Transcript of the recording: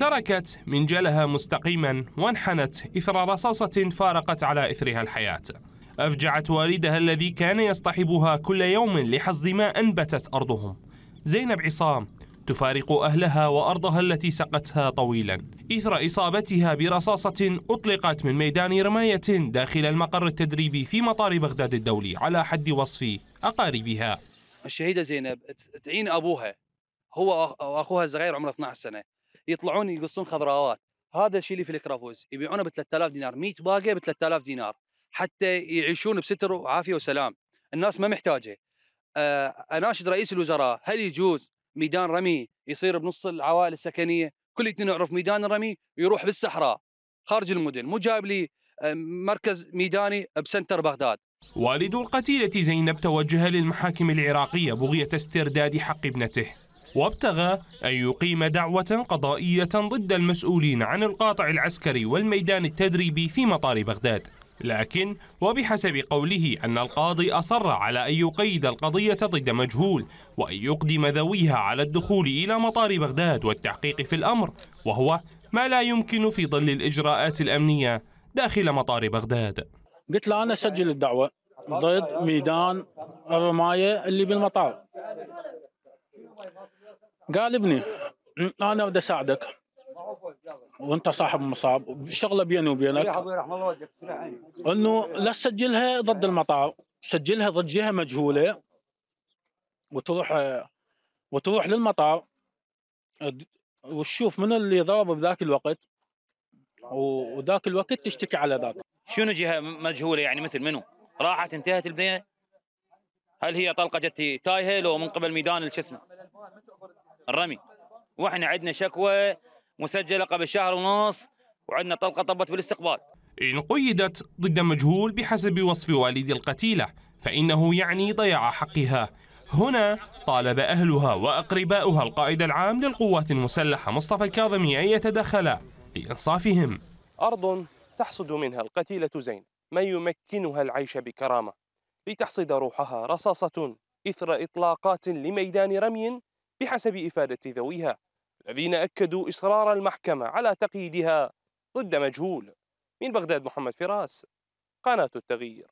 تركت منجلها مستقيما وانحنت إثر رصاصة فارقت على إثرها الحياة أفجعت والدها الذي كان يصطحبها كل يوم لحصد ما أنبتت أرضهم زينب عصام تفارق أهلها وأرضها التي سقتها طويلا إثر إصابتها برصاصة أطلقت من ميدان رماية داخل المقر التدريبي في مطار بغداد الدولي على حد وصف أقاربها الشهيدة زينب تعين أبوها هو وأخوها الصغير عمره 12 سنة يطلعون يقصون خضراوات هذا الشيء اللي في الكرافوز يبيعونه ب 3000 دينار 100 باقه ب 3000 دينار حتى يعيشون بستر وعافيه وسلام الناس ما محتاجه آه، اناشد رئيس الوزراء هل يجوز ميدان رمي يصير بنص العوائل السكنيه كلنا نعرف ميدان الرمي يروح بالصحراء خارج المدن مو جايب لي آه، مركز ميداني بسنتر بغداد والد القتيلة زينب توجه للمحاكم العراقية بغية استرداد حق ابنته وابتغى أن يقيم دعوة قضائية ضد المسؤولين عن القاطع العسكري والميدان التدريبي في مطار بغداد لكن وبحسب قوله أن القاضي أصر على أن يقيد القضية ضد مجهول وأن يقدم ذويها على الدخول إلى مطار بغداد والتحقيق في الأمر وهو ما لا يمكن في ظل الإجراءات الأمنية داخل مطار بغداد قلت له أنا سجل الدعوة ضد ميدان الرماية اللي بالمطار قال ابني انا بدي اساعدك وانت صاحب مصاب شغله بيني وبينك انه لا تسجلها ضد المطار سجلها ضد جهه مجهوله وتروح وتروح للمطار وتشوف من اللي ضرب بذاك الوقت وذاك الوقت تشتكي على ذاك شنو جهه مجهوله يعني مثل منو راحت انتهت البنيه هل هي طلقه جت تايهه لو من قبل ميدان شو اسمه الرمي واحنا عندنا شكوى مسجله قبل شهر ونص وعندنا طلقه طبت في الاستقبال ان قيدت ضد مجهول بحسب وصف والد القتيله فانه يعني ضياع حقها هنا طالب اهلها واقرباؤها القائد العام للقوات المسلحه مصطفى الكاظمي ان يتدخل لانصافهم ارض تحصد منها القتيله زين ما يمكنها العيش بكرامه لتحصد روحها رصاصه اثر اطلاقات لميدان رمي بحسب إفادة ذويها الذين أكدوا إصرار المحكمة على تقييدها ضد مجهول من بغداد محمد فراس قناة التغيير